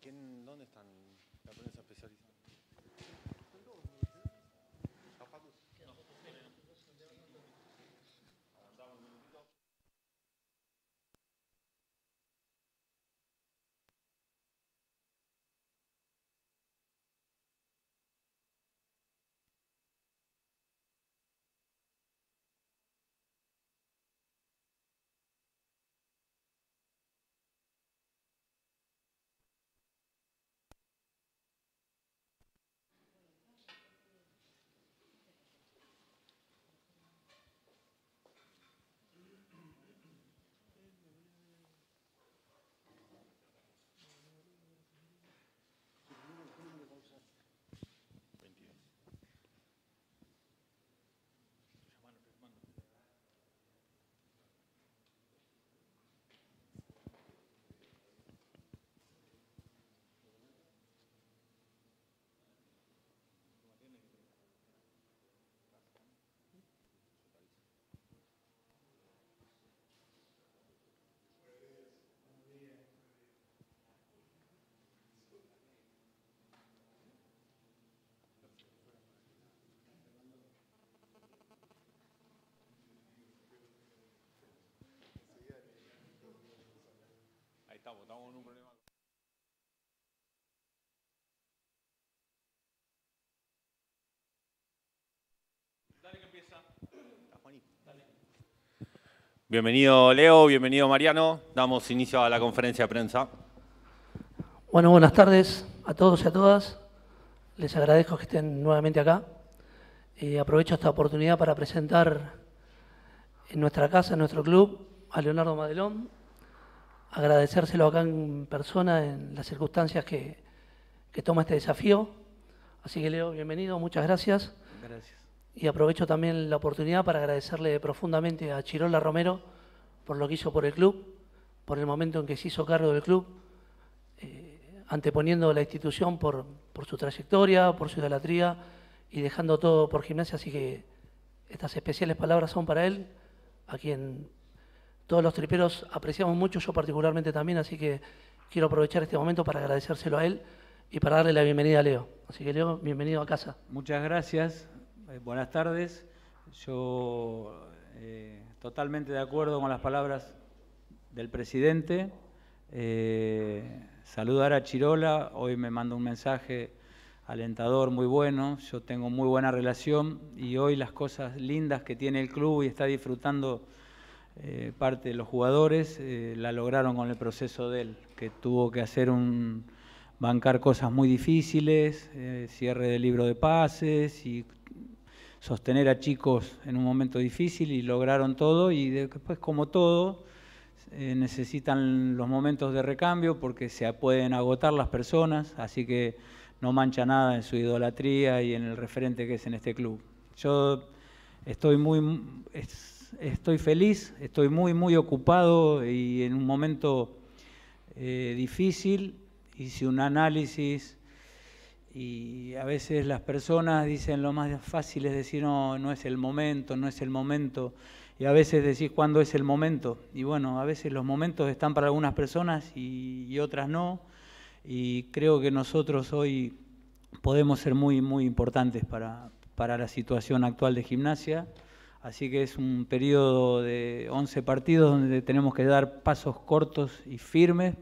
¿Quién, ¿Dónde están la prensa especializada? Bienvenido Leo, bienvenido Mariano. Damos inicio a la conferencia de prensa. Bueno, buenas tardes a todos y a todas. Les agradezco que estén nuevamente acá. Y eh, aprovecho esta oportunidad para presentar en nuestra casa, en nuestro club, a Leonardo Madelón, agradecérselo acá en persona en las circunstancias que, toma este desafío. Así que Leo, bienvenido, muchas gracias. Y aprovecho también la oportunidad para agradecerle profundamente a Chirola Romero por lo que hizo por el club, por el momento en que se hizo cargo del club, eh, anteponiendo la institución por, por su trayectoria, por su idolatría y dejando todo por gimnasia. Así que estas especiales palabras son para él, a quien todos los triperos apreciamos mucho, yo particularmente también, así que quiero aprovechar este momento para agradecérselo a él y para darle la bienvenida a Leo. Así que Leo, bienvenido a casa. Muchas gracias, eh, buenas tardes. Yo eh, totalmente de acuerdo con las palabras del presidente. Eh, saludar a Chirola, hoy me manda un mensaje alentador muy bueno, yo tengo muy buena relación y hoy las cosas lindas que tiene el club y está disfrutando eh, parte de los jugadores eh, la lograron con el proceso de él, que tuvo que hacer un bancar cosas muy difíciles, eh, cierre del libro de pases y sostener a chicos en un momento difícil y lograron todo y después como todo necesitan los momentos de recambio porque se pueden agotar las personas, así que no mancha nada en su idolatría y en el referente que es en este club. Yo estoy muy estoy feliz, estoy muy, muy ocupado y en un momento eh, difícil. Hice un análisis y a veces las personas dicen lo más fácil es decir, no, no es el momento, no es el momento. Y a veces decís, ¿cuándo es el momento? Y bueno, a veces los momentos están para algunas personas y, otras no. Y creo que nosotros hoy podemos ser muy, muy importantes para, para la situación actual de gimnasia. Así que es un periodo de 11 partidos donde tenemos que dar pasos cortos y firmes.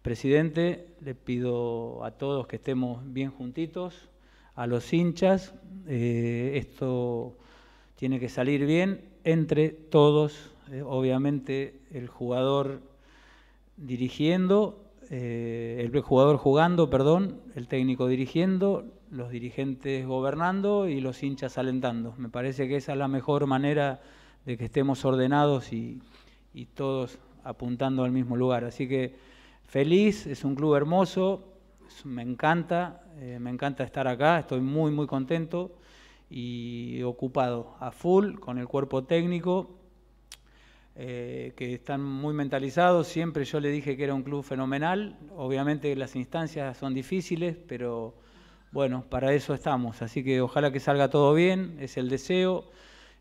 Presidente, le pido a todos que estemos bien juntitos, a los hinchas. Eh, esto tiene que salir bien entre todos, eh, obviamente el jugador dirigiendo, eh, el jugador jugando, perdón, el técnico dirigiendo, los dirigentes gobernando y los hinchas alentando. Me parece que esa es la mejor manera de que estemos ordenados y, todos apuntando al mismo lugar. Así que feliz, es un club hermoso, me encanta, eh, me encanta estar acá, estoy muy, muy contento y ocupado a full con el cuerpo técnico, eh, que están muy mentalizados. Siempre yo le dije que era un club fenomenal, obviamente las instancias son difíciles, pero bueno, para eso estamos. Así que ojalá que salga todo bien, es el deseo.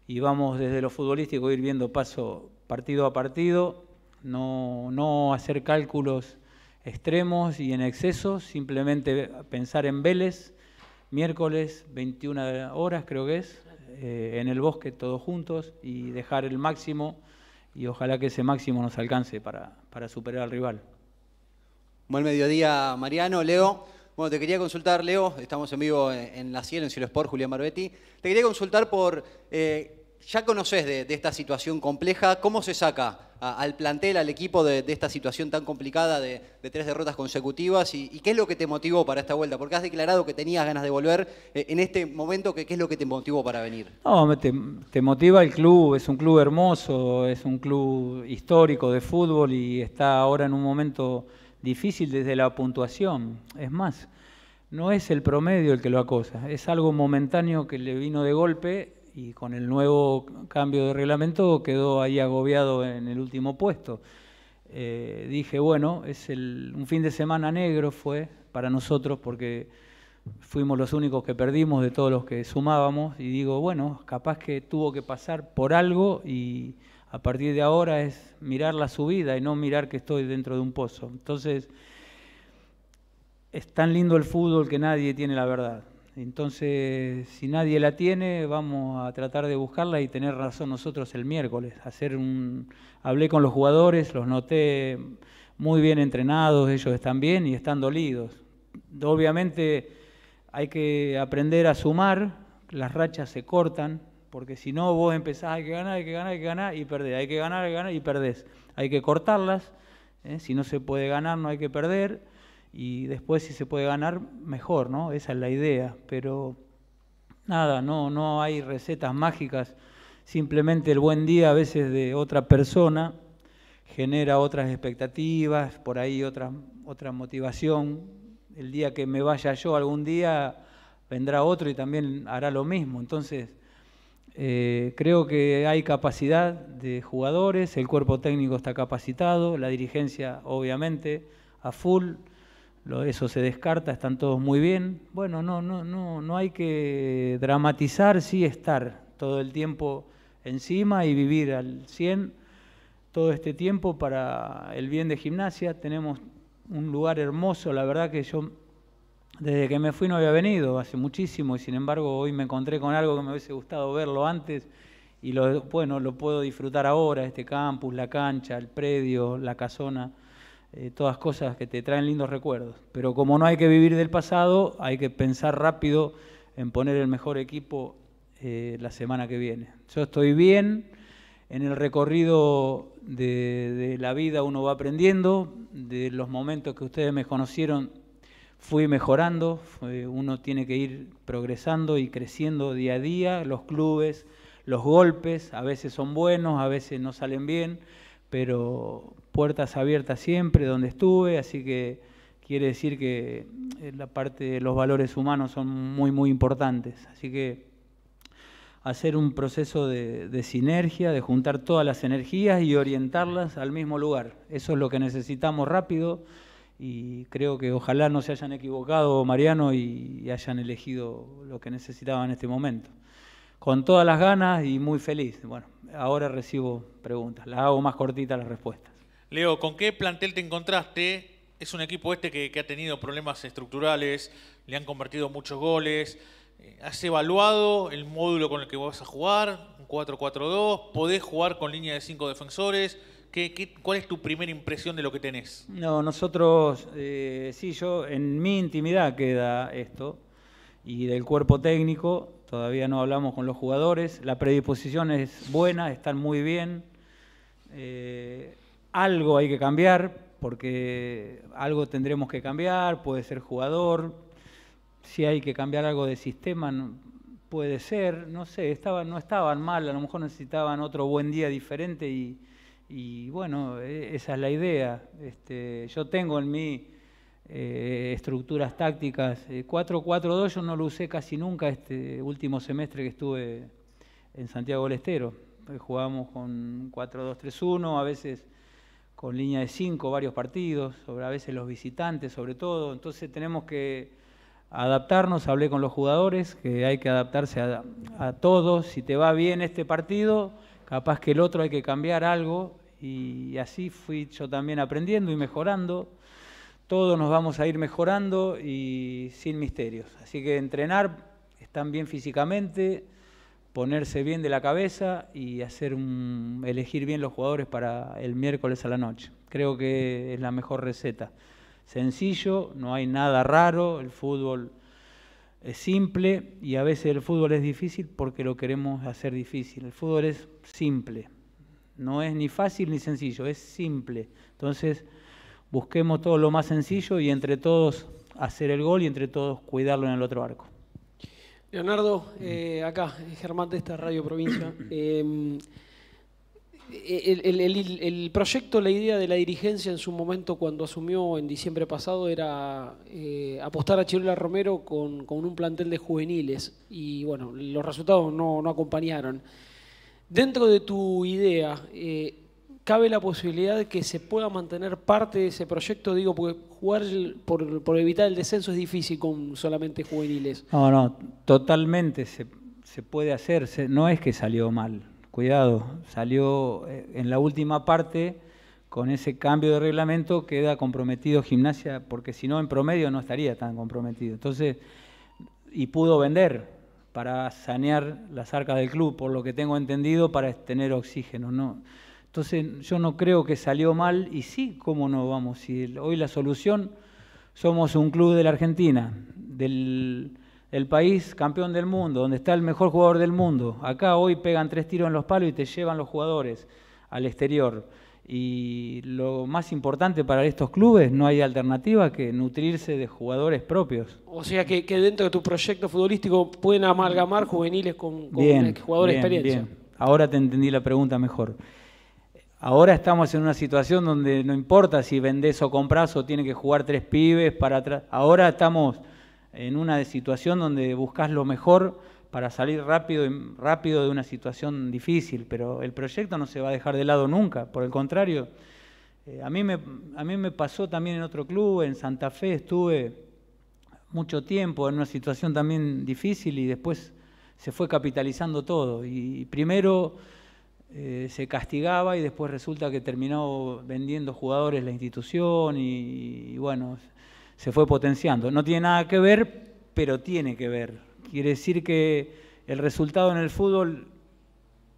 Y vamos desde lo futbolístico ir viendo paso partido a partido, no, hacer cálculos extremos y en exceso, simplemente pensar en Vélez, miércoles 21 horas creo que es, eh, en el bosque todos juntos y dejar el máximo y ojalá que ese máximo nos alcance para, para superar al rival. Buen mediodía Mariano, Leo te quería consultar, Leo, estamos en vivo en La Cielo, en Cielo Sport, Julián marbetti Te quería consultar por, eh, ya conoces de, esta situación compleja, ¿cómo se saca al plantel, al equipo de, esta situación tan complicada de, tres derrotas consecutivas y, qué es lo que te motivó para esta vuelta? Porque has declarado que tenías ganas de volver eh, en este momento, ¿qué, es lo que te motivó para venir? No, te, te motiva el club, es un club hermoso, es un club histórico de fútbol y está ahora en un momento difícil desde la puntuación. Es más, no es el promedio el que lo acosa, es algo momentáneo que le vino de golpe y con el nuevo cambio de reglamento quedó ahí agobiado en el último puesto. Eh, dije, bueno, es el, un fin de semana negro fue para nosotros porque fuimos los únicos que perdimos de todos los que sumábamos y digo, bueno, capaz que tuvo que pasar por algo y a partir de ahora es mirar la subida y no mirar que estoy dentro de un pozo. Entonces, es tan lindo el fútbol que nadie tiene la verdad. Entonces, si nadie la tiene, vamos a tratar de buscarla y tener razón nosotros el miércoles. Hacer un, hablé con los jugadores, los noté muy bien entrenados, ellos están bien y están dolidos. Obviamente hay que aprender a sumar, las rachas se cortan, porque si no, vos empezás, hay que ganar, hay que ganar, hay que ganar y perder, hay que ganar, hay que ganar y perdés. Hay que cortarlas, ¿eh? si no se puede ganar, no hay que perder, y después si se puede ganar, mejor, ¿no? Esa es la idea, pero nada, no, no hay recetas mágicas, simplemente el buen día a veces de otra persona genera otras expectativas, por ahí otra, otra motivación. El día que me vaya yo algún día, vendrá otro y también hará lo mismo. Entonces, eh, creo que hay capacidad de jugadores, el cuerpo técnico está capacitado, la dirigencia obviamente a full, lo, eso se descarta, están todos muy bien. Bueno, no, no, no, no hay que dramatizar, sí estar todo el tiempo encima y vivir al 100 todo este tiempo para el bien de gimnasia. Tenemos un lugar hermoso, la verdad que yo desde que me fui no había venido, hace muchísimo, y sin embargo hoy me encontré con algo que me hubiese gustado verlo antes y lo, bueno, lo puedo disfrutar ahora, este campus, la cancha, el predio, la casona, eh, todas cosas que te traen lindos recuerdos. Pero como no hay que vivir del pasado, hay que pensar rápido en poner el mejor equipo eh, la semana que viene. Yo estoy bien, en el recorrido de la vida uno va aprendiendo, de los momentos que ustedes me conocieron fui mejorando, uno tiene que ir progresando y creciendo día a día, los clubes, los golpes, a veces son buenos, a veces no salen bien, pero puertas abiertas siempre donde estuve, así que quiere decir que eh, la parte de los valores humanos son muy, muy importantes. Así que hacer un proceso de, de sinergia, de juntar todas las energías y orientarlas al mismo lugar. Eso es lo que necesitamos rápido y creo que ojalá no se hayan equivocado Mariano y, hayan elegido lo que necesitaban en este momento. Con todas las ganas y muy feliz. Bueno, ahora recibo preguntas, las hago más cortitas las respuestas. Leo, ¿con qué plantel te encontraste? Es un equipo este que, ha tenido problemas estructurales, le han convertido muchos goles. Eh, ¿Has evaluado el módulo con el que vas a jugar? Un 4-4-2, podés jugar con línea de cinco defensores, cuál es tu primera impresión de lo que tenés? No, nosotros, eh, sí, yo en mi intimidad queda esto, y del cuerpo técnico, todavía no hablamos con los jugadores, la predisposición es buena, están muy bien, eh, algo hay que cambiar, porque algo tendremos que cambiar, puede ser jugador, si hay que cambiar algo de sistema, puede ser, no sé, no estaban mal, a lo mejor necesitaban otro buen día diferente y y bueno, e, esa es la idea. Este, yo tengo en mí eh, estructuras tácticas. 4-4-2 eh, yo no lo usé casi nunca este último semestre que estuve en Santiago del Estero. Eh, jugábamos con 4-2-3-1, a veces con línea de 5 varios partidos, sobre, a veces los visitantes sobre todo. Entonces tenemos que adaptarnos, hablé con los jugadores, que hay que adaptarse a, a todos. Si te va bien este partido, capaz que el otro hay que cambiar algo y así fui yo también aprendiendo y mejorando. Todos nos vamos a ir mejorando y sin misterios. Así que entrenar, estar bien físicamente, ponerse bien de la cabeza y hacer elegir bien los jugadores para el miércoles a la noche. Creo que es la mejor receta. Sencillo, no hay nada raro, el fútbol es simple y a veces el fútbol es difícil porque lo queremos hacer difícil. El fútbol es simple, no es ni fácil ni sencillo, es simple. Entonces, busquemos todo lo más sencillo y entre todos hacer el gol y entre todos cuidarlo en el otro arco. Leonardo, eh, acá, eh, Germán de esta Radio Provincia. Em, el, proyecto, la idea de la dirigencia en su momento cuando asumió en diciembre pasado era eh, apostar a Chirula Romero con, un plantel de juveniles y bueno, los resultados no acompañaron. Dentro de tu idea, eh, ¿cabe la posibilidad de que se pueda mantener parte de ese proyecto? Digo, porque jugar por, evitar el descenso es difícil con solamente juveniles. No, no, totalmente se, puede hacer. no es que salió mal, cuidado. Salió eh, en la última parte, con ese cambio de reglamento, queda comprometido gimnasia, porque si no, en promedio no estaría tan comprometido. Entonces, y pudo vender para sanear las arcas del club, por lo que tengo entendido, para tener oxígeno. ¿no? Entonces yo no creo que salió mal y sí, ¿cómo no vamos? Si hoy la solución, somos un club de la Argentina, del país campeón del mundo, donde está el mejor jugador del mundo. Acá hoy pegan tres tiros en los palos y te llevan los jugadores al exterior. Y lo más importante para estos clubes, no hay alternativa que nutrirse de jugadores propios. O sea que, dentro de tu proyecto futbolístico pueden amalgamar juveniles con, jugadores de experiencia. Bien. Ahora te entendí la pregunta mejor. Ahora estamos en una situación donde no importa si vendés o compras o tiene que jugar tres pibes para atrás. Ahora estamos en una situación donde buscas lo mejor para salir rápido, de una situación difícil, pero el proyecto no se va a dejar de lado nunca, por el contrario, eh, a, mí me, pasó también en otro club, en Santa Fe estuve mucho tiempo en una situación también difícil y después se fue capitalizando todo. Y, primero eh, se castigaba y después resulta que terminó vendiendo jugadores la institución y bueno, se fue potenciando. No tiene nada que ver, pero tiene que ver Quiere decir que el resultado en el fútbol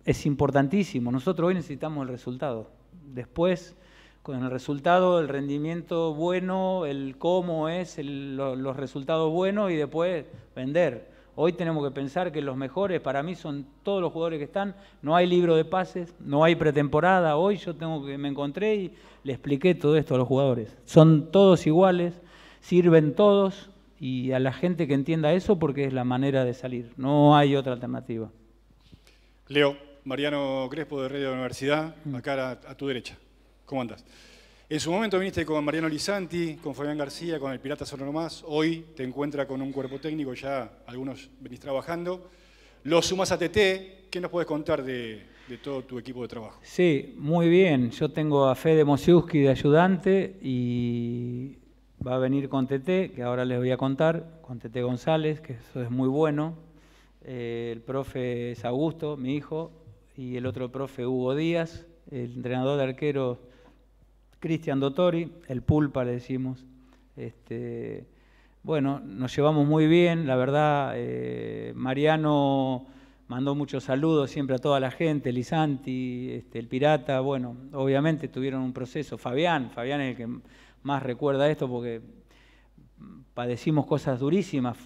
es importantísimo. Nosotros hoy necesitamos el resultado. Después, con el resultado, el rendimiento bueno, el cómo es, los resultados buenos y después vender. Hoy tenemos que pensar que los mejores para mí son todos los jugadores que están. No hay libro de pases, no hay pretemporada. Hoy yo tengo que me encontré y le expliqué todo esto a los jugadores. Son todos iguales, sirven todos, y a la gente que entienda eso porque es la manera de salir, no hay otra alternativa. Leo, Mariano Crespo de Radio Universidad, mm. acá a, tu derecha. ¿Cómo andas? En su momento viniste con Mariano Lisanti, con Fabián García, con el Pirata Solo Nomás. Hoy te encuentras con un cuerpo técnico, ya algunos venís trabajando. Lo sumas a TT. ¿Qué nos puedes contar de, de, todo tu equipo de trabajo? Sí, muy bien. Yo tengo a Fede Mosiuski de ayudante y va a venir con Tete que ahora les voy a contar, con Tete González, que eso es muy bueno. Eh, el profe es Augusto, mi hijo, y el otro profe Hugo Díaz, el entrenador de arquero Cristian Dottori, el pulpa le decimos. Este, bueno, nos llevamos muy bien, la verdad, eh, Mariano mandó muchos saludos siempre a toda la gente, Lisanti, este, el Pirata, bueno, obviamente tuvieron un proceso, Fabián, Fabián es el que más recuerda esto porque padecimos cosas durísimas,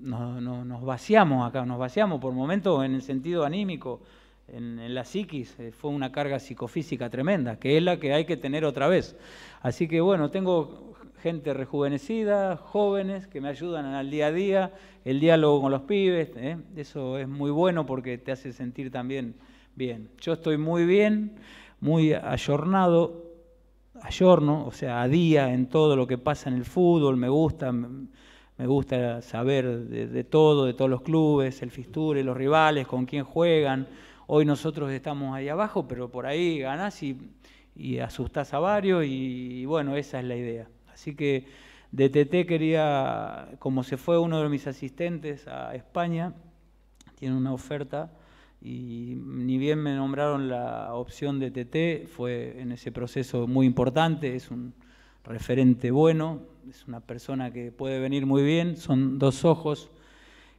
nos, vaciamos acá, nos vaciamos por momentos en el sentido anímico, en, la psiquis, eh, fue una carga psicofísica tremenda, que es la que hay que tener otra vez. Así que bueno, tengo gente rejuvenecida, jóvenes que me ayudan al día a día, el diálogo con los pibes, eh, eso es muy bueno porque te hace sentir también bien. Yo estoy muy bien, muy ayornado, a o sea, a día en todo lo que pasa en el fútbol, me gusta, me gusta saber de, todo, de todos los clubes, el Fisture, los rivales, con quién juegan. Hoy nosotros estamos ahí abajo, pero por ahí ganás y, asustás a varios y, y bueno, esa es la idea. Así que de TT quería, como se fue uno de mis asistentes a España, tiene una oferta y ni bien me nombraron la opción de TT, fue en ese proceso muy importante, es un referente bueno, es una persona que puede venir muy bien, son dos ojos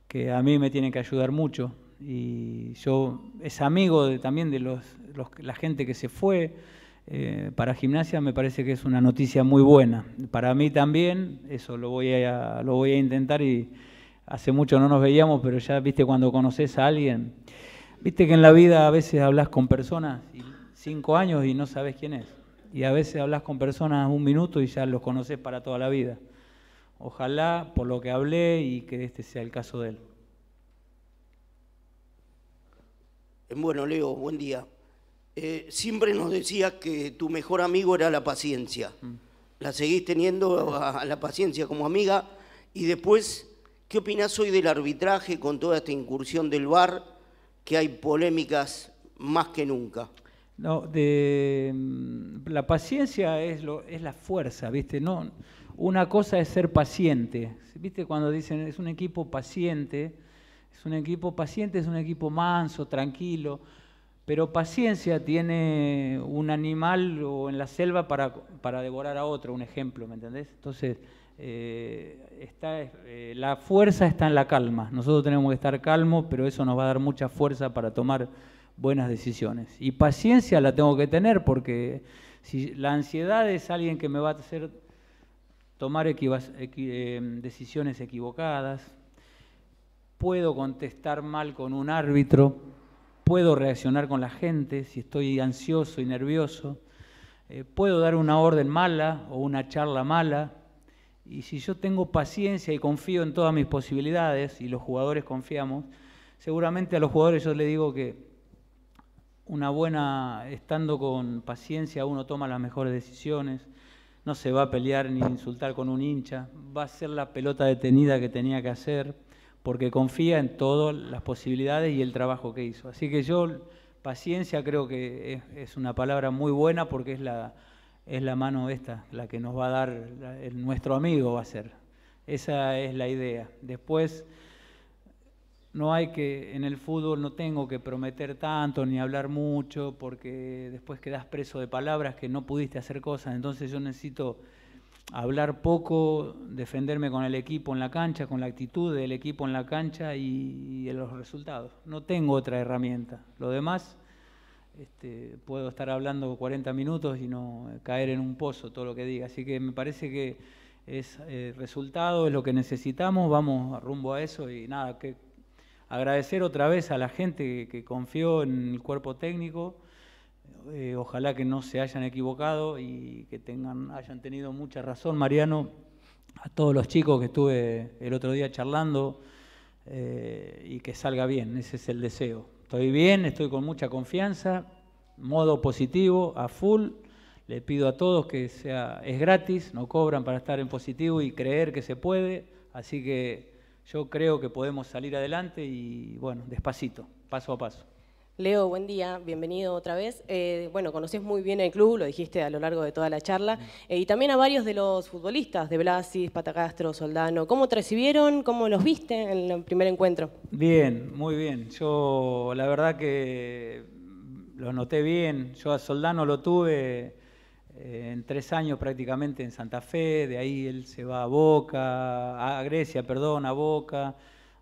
que a mí me tienen que ayudar mucho y yo es amigo de, también de los, la gente que se fue eh, para gimnasia, me parece que es una noticia muy buena. Para mí también, eso lo voy a, lo voy a intentar y hace mucho no nos veíamos, pero ya viste cuando conoces a alguien. Viste que en la vida a veces hablas con personas cinco años y no sabes quién es. Y a veces hablas con personas un minuto y ya los conoces para toda la vida. Ojalá por lo que hablé y que este sea el caso de él. Eh, bueno, Leo, buen día. Eh, siempre nos decías que tu mejor amigo era la paciencia. Mm. La seguís teniendo a, la paciencia como amiga. Y después, ¿qué opinás hoy del arbitraje con toda esta incursión del VAR? que hay polémicas más que nunca. No, de, mm, la paciencia es, la fuerza, ¿viste? No, una cosa es ser paciente, ¿viste? Cuando dicen es un equipo paciente, es un equipo paciente, es un equipo manso, tranquilo, pero paciencia tiene un animal o en la selva para, para devorar a otro, un ejemplo, ¿me entendés? Entonces, eh, eh, la fuerza está en la calma. Nosotros tenemos que estar calmos, pero eso nos va a dar mucha fuerza para tomar buenas decisiones. Y paciencia la tengo que tener porque si la ansiedad es alguien que me va a hacer tomar eh, decisiones equivocadas, puedo contestar mal con un árbitro, puedo reaccionar con la gente si estoy ansioso y nervioso, puedo dar una orden mala o una charla mala y si yo tengo paciencia y confío en todas mis posibilidades, y los jugadores confiamos, seguramente a los jugadores yo les digo que una buena, estando con paciencia, uno toma las mejores decisiones, no se va a pelear ni insultar con un hincha, va a ser la pelota detenida que tenía que hacer, porque confía en todas las posibilidades y el trabajo que hizo. Así que yo, paciencia creo que es una palabra muy buena porque es la, es la mano esta, la que nos va a dar el, nuestro amigo va a ser. Esa es la idea. Después, no hay que, en el fútbol no tengo que prometer tanto ni hablar mucho, porque después quedas preso de palabras que no pudiste hacer cosas. Entonces yo necesito hablar poco, defenderme con el equipo en la cancha, con la actitud del equipo en la cancha y los resultados. No tengo otra herramienta. Lo demás este, puedo estar hablando 40 minutos y no eh, caer en un pozo todo lo que diga. Así que me parece que es eh, resultado, es lo que necesitamos, vamos rumbo a eso y nada, que agradecer otra vez a la gente que, confió en el cuerpo técnico. Eh, ojalá que no se hayan equivocado y que tengan, hayan tenido mucha razón, Mariano, a todos los chicos que estuve el otro día charlando y que salga bien, ese es el deseo. Estoy bien, estoy con mucha confianza, modo positivo, a full. Le pido a todos que sea, es gratis, no cobran para estar en positivo y creer que se puede. Así que yo creo que podemos salir adelante y bueno, despacito, paso a paso. Leo, buen día, bienvenido otra vez. Eh, bueno, conoces muy bien el club, lo dijiste a lo largo de toda la charla, mm. eh, y también a varios de los futbolistas, de Blasis, Patacastro, Soldano. ¿Cómo te recibieron? ¿Cómo los viste en el primer encuentro? Bien, muy bien. Yo la verdad que lo noté bien. Yo a Soldano lo tuve eh, en tres años prácticamente en Santa Fe, de ahí él se va a Boca, a Grecia, perdón, a Boca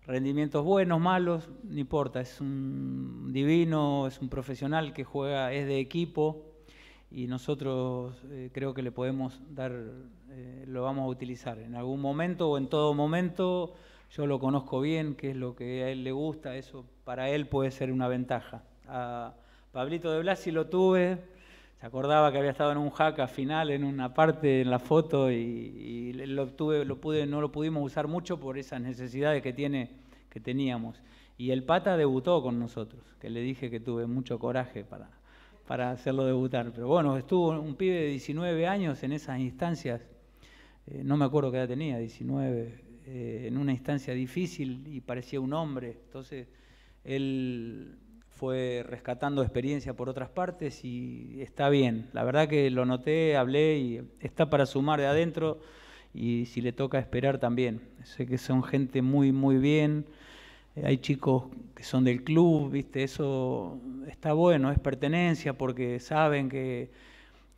rendimientos buenos, malos, no importa, es un divino, es un profesional que juega, es de equipo y nosotros eh, creo que le podemos dar, eh, lo vamos a utilizar en algún momento o en todo momento, yo lo conozco bien, qué es lo que a él le gusta, eso para él puede ser una ventaja. A Pablito de Blasi lo tuve, acordaba que había estado en un hack final, en una parte, en la foto, y, lo obtuve lo pude, no lo pudimos usar mucho por esas necesidades que, tiene, que teníamos. Y el pata debutó con nosotros, que le dije que tuve mucho coraje para, para hacerlo debutar. Pero bueno, estuvo un pibe de 19 años en esas instancias, eh, no me acuerdo qué edad tenía, 19, eh, en una instancia difícil y parecía un hombre. Entonces, él fue rescatando experiencia por otras partes y está bien. La verdad que lo noté, hablé y está para sumar de adentro y si le toca esperar también. Sé que son gente muy, muy bien. Eh, hay chicos que son del club, ¿viste? Eso está bueno, es pertenencia porque saben que,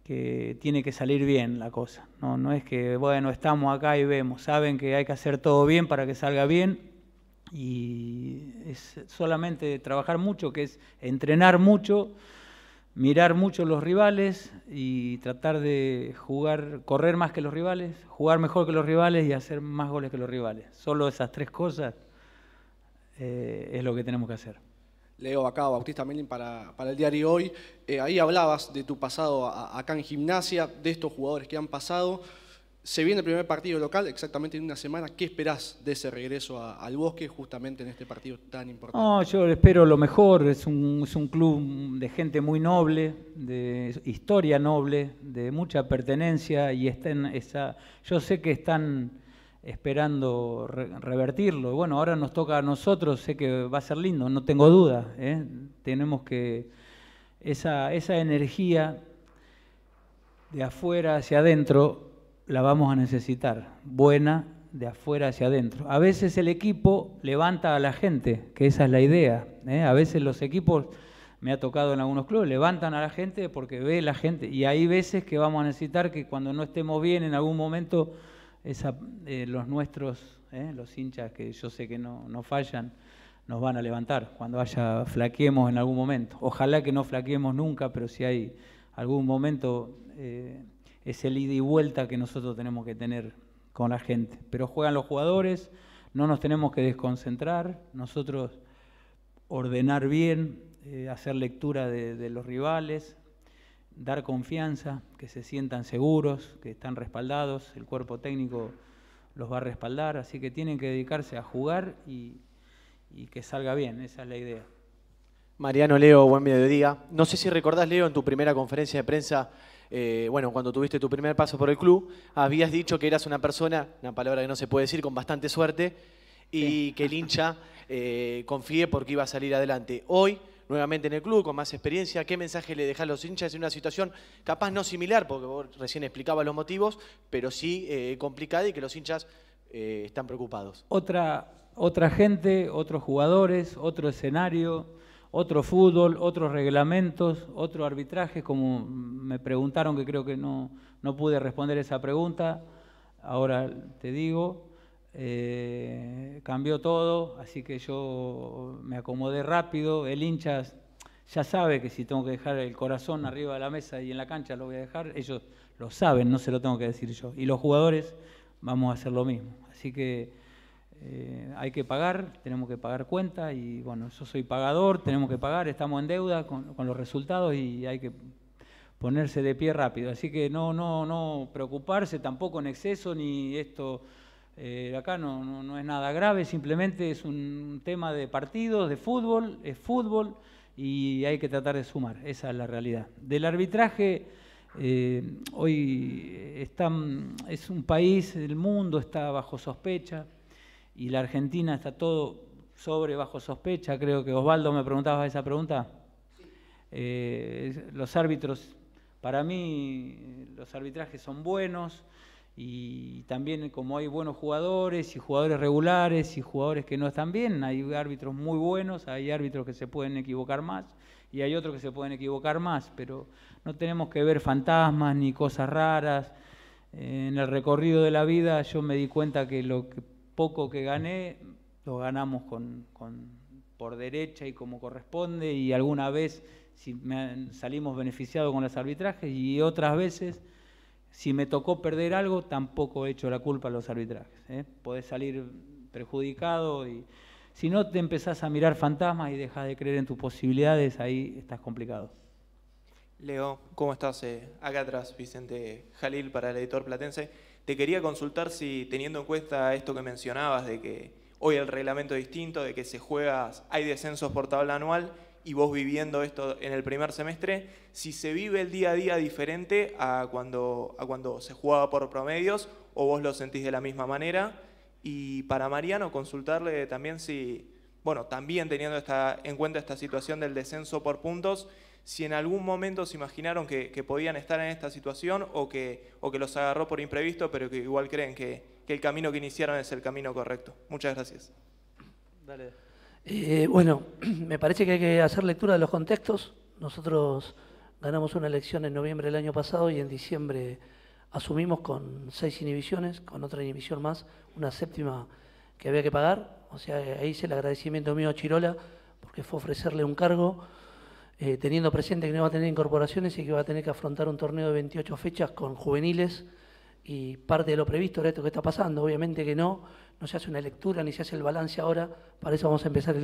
que tiene que salir bien la cosa. No, no es que, bueno, estamos acá y vemos, saben que hay que hacer todo bien para que salga bien y es solamente trabajar mucho, que es entrenar mucho, mirar mucho los rivales y tratar de jugar, correr más que los rivales, jugar mejor que los rivales y hacer más goles que los rivales. Solo esas tres cosas eh, es lo que tenemos que hacer. Leo acá, Bautista Melin, para, para el diario Hoy. Eh, ahí hablabas de tu pasado acá en gimnasia, de estos jugadores que han pasado. Se viene el primer partido local, exactamente en una semana. ¿Qué esperás de ese regreso al bosque justamente en este partido tan importante? No, yo espero lo mejor. Es un, club de gente muy noble, de historia noble, de mucha pertenencia y está esa, yo sé que están esperando revertirlo. Bueno, ahora nos toca a nosotros, sé que va a ser lindo, no tengo duda. ¿eh? Tenemos que esa, esa energía de afuera hacia adentro la vamos a necesitar, buena de afuera hacia adentro. A veces el equipo levanta a la gente, que esa es la idea. ¿eh? A veces los equipos, me ha tocado en algunos clubes, levantan a la gente porque ve la gente. Y hay veces que vamos a necesitar que cuando no estemos bien en algún momento, eh, los nuestros, ¿eh? los hinchas que yo sé que no, fallan, nos van a levantar cuando haya flaqueemos en algún momento. Ojalá que no flaqueemos nunca, pero si hay algún momento es el ida y vuelta que nosotros tenemos que tener con la gente. Pero juegan los jugadores, no nos tenemos que desconcentrar, nosotros ordenar bien, eh, hacer lectura de, los rivales, dar confianza, que se sientan seguros, que están respaldados, el cuerpo técnico los va a respaldar, así que tienen que dedicarse a jugar y, y que salga bien, esa es la idea. Mariano Leo, buen mediodía. No sé si recordás, Leo, en tu primera conferencia de prensa eh, bueno, cuando tuviste tu primer paso por el club, habías dicho que eras una persona, una palabra que no se puede decir, con bastante suerte y que el hincha eh, confíe porque iba a salir adelante. Hoy, nuevamente en el club, con más experiencia, ¿qué mensaje le dejas a los hinchas en una situación capaz no similar, porque vos recién explicabas los motivos, pero sí eh, complicada y que los hinchas eh, están preocupados? Otra, otra gente, otros jugadores, otro escenario otro fútbol, otros reglamentos, otro arbitraje, como me preguntaron, que creo que no, pude responder esa pregunta, ahora te digo, eh, cambió todo, así que yo me acomodé rápido, el hincha ya sabe que si tengo que dejar el corazón arriba de la mesa y en la cancha lo voy a dejar, ellos lo saben, no se lo tengo que decir yo, y los jugadores vamos a hacer lo mismo, así que eh, hay que pagar, tenemos que pagar cuenta y bueno, yo soy pagador, tenemos que pagar, estamos en deuda con, los resultados y hay que ponerse de pie rápido. Así que no, no, no preocuparse tampoco en exceso ni esto... Eh, acá no, es nada grave, simplemente es un tema de partidos, de fútbol, es fútbol y hay que tratar de sumar, esa es la realidad. Del arbitraje, eh, hoy es un país, el mundo está bajo sospecha, y la Argentina está todo sobre, bajo sospecha. Creo que Osvaldo me preguntaba esa pregunta. Eh, los árbitros, para mí, los arbitrajes son buenos y también como hay buenos jugadores y jugadores regulares y jugadores que no están bien, hay árbitros muy buenos, hay árbitros que se pueden equivocar más y hay otros que se pueden equivocar más, pero no tenemos que ver fantasmas ni cosas raras. En el recorrido de la vida yo me di cuenta que lo que poco que gané lo ganamos por derecha y como corresponde y alguna vez si salimos beneficiados con los arbitrajes y otras veces si me tocó perder algo tampoco he hecho la culpa a los arbitrajes. ¿eh? Podés salir perjudicado y si no te empezás a mirar fantasmas y dejas de creer en tus posibilidades, ahí estás complicado. Leo, ¿cómo estás? Eh, acá atrás, Vicente Jalil para el editor Platense. Te quería consultar si, teniendo en cuenta esto que mencionabas, de que hoy el reglamento es distinto, de que se juega, hay descensos por tabla anual, y vos viviendo esto en el primer semestre, si se vive el día a día diferente a cuando, a cuando se jugaba por promedios, o vos lo sentís de la misma manera. Y para Mariano, consultarle también si, bueno, también teniendo esta, en cuenta esta situación del descenso por puntos, si en algún momento se imaginaron que, podían estar en esta situación o que, que, los agarró por imprevisto, pero que igual creen que, el camino que iniciaron es el camino correcto. Muchas gracias. Dale. Eh, bueno, me parece que hay que hacer lectura de los contextos. Nosotros ganamos una elección en noviembre del año pasado y en diciembre asumimos con seis inhibiciones, con otra inhibición más, una séptima que había que pagar. O sea, ahí hice el agradecimiento mío a Chirola porque fue ofrecerle un cargo eh, teniendo presente que no va a tener incorporaciones y que va a tener que afrontar un torneo de 28 fechas con juveniles y parte de lo previsto era esto que está pasando. Obviamente que no, no se hace una lectura ni se hace el balance ahora, para eso vamos a empezar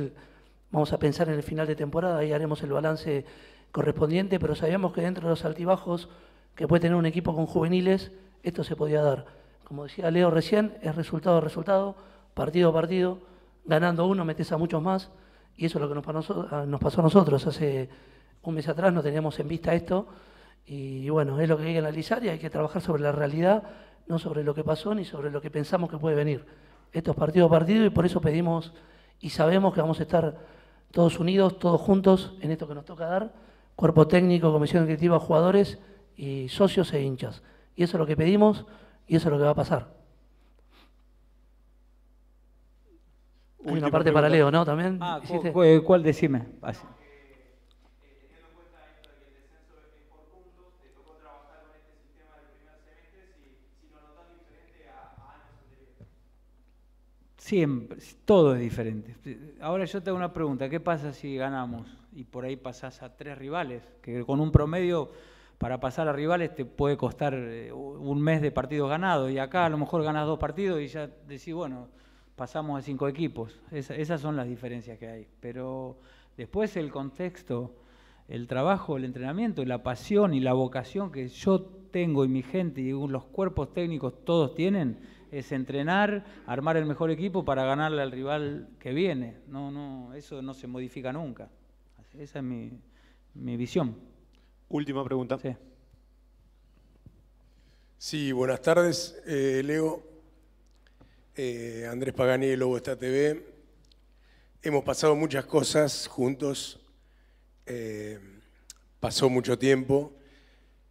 vamos a pensar en el final de temporada y haremos el balance correspondiente, pero sabíamos que dentro de los altibajos que puede tener un equipo con juveniles, esto se podía dar. Como decía Leo recién, es resultado a resultado, partido a partido, ganando uno metes a muchos más y eso es lo que ah, nos pasó a nosotros. Hace un mes atrás no teníamos en vista esto y bueno, es lo que hay que analizar y hay que trabajar sobre la realidad, no sobre lo que pasó ni sobre lo que pensamos que puede venir. Esto es partido a partido y por eso pedimos y sabemos que vamos a estar todos unidos, todos juntos en esto que nos toca dar, cuerpo técnico, comisión directiva, jugadores y socios e hinchas. Y eso es lo que pedimos y eso es lo que va a pasar. una parte paralelo para Leo, ¿no? También. Ah, ¿Cuál decime? Así. Ah, Siempre, todo es diferente. Ahora yo tengo una pregunta, ¿qué pasa si ganamos y por ahí pasás a tres rivales? Que con un promedio para pasar a rivales te puede costar eh, un mes de partidos ganados y acá a lo mejor ganas dos partidos y ya decís, bueno, pasamos a cinco equipos. esas son las diferencias que hay. Pero después el contexto, el trabajo, el entrenamiento, la pasión y la vocación que yo tengo y mi gente y los cuerpos técnicos todos tienen, es entrenar, armar el mejor equipo para ganarle al rival que viene. No, no, eso no se modifica nunca. Esa es mi, visión. Última pregunta. Sí. Sí, buenas tardes, eh, Leo. Eh, Andrés Pagani de Lobo TV. Hemos pasado muchas cosas juntos, eh, pasó mucho tiempo.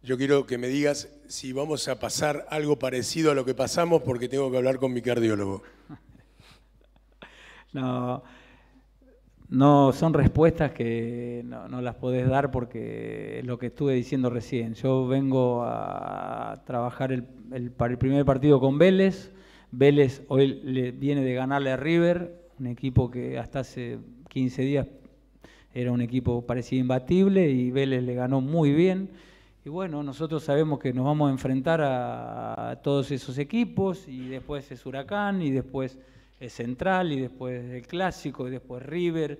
Yo quiero que me digas si vamos a pasar algo parecido a lo que pasamos porque tengo que hablar con mi cardiólogo. No, no son respuestas que no, las podés dar porque lo que estuve diciendo recién. Yo vengo a trabajar para el primer partido con Vélez, Vélez hoy le viene de ganarle a River, un equipo que hasta hace 15 días era un equipo parecido imbatible y Vélez le ganó muy bien. Y bueno, nosotros sabemos que nos vamos a enfrentar a, todos esos equipos y después es Huracán y después es Central y después el Clásico y después River.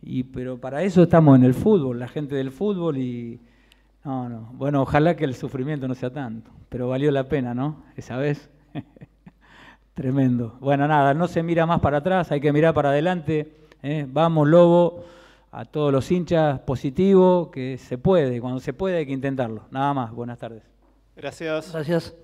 Y, pero para eso estamos en el fútbol, la gente del fútbol y... No, no. Bueno, ojalá que el sufrimiento no sea tanto, pero valió la pena, ¿no? Esa vez. Tremendo. Bueno, nada, no se mira más para atrás, hay que mirar para adelante. ¿eh? Vamos, Lobo, a todos los hinchas, positivo, que se puede, cuando se puede hay que intentarlo. Nada más, buenas tardes. Gracias. Gracias.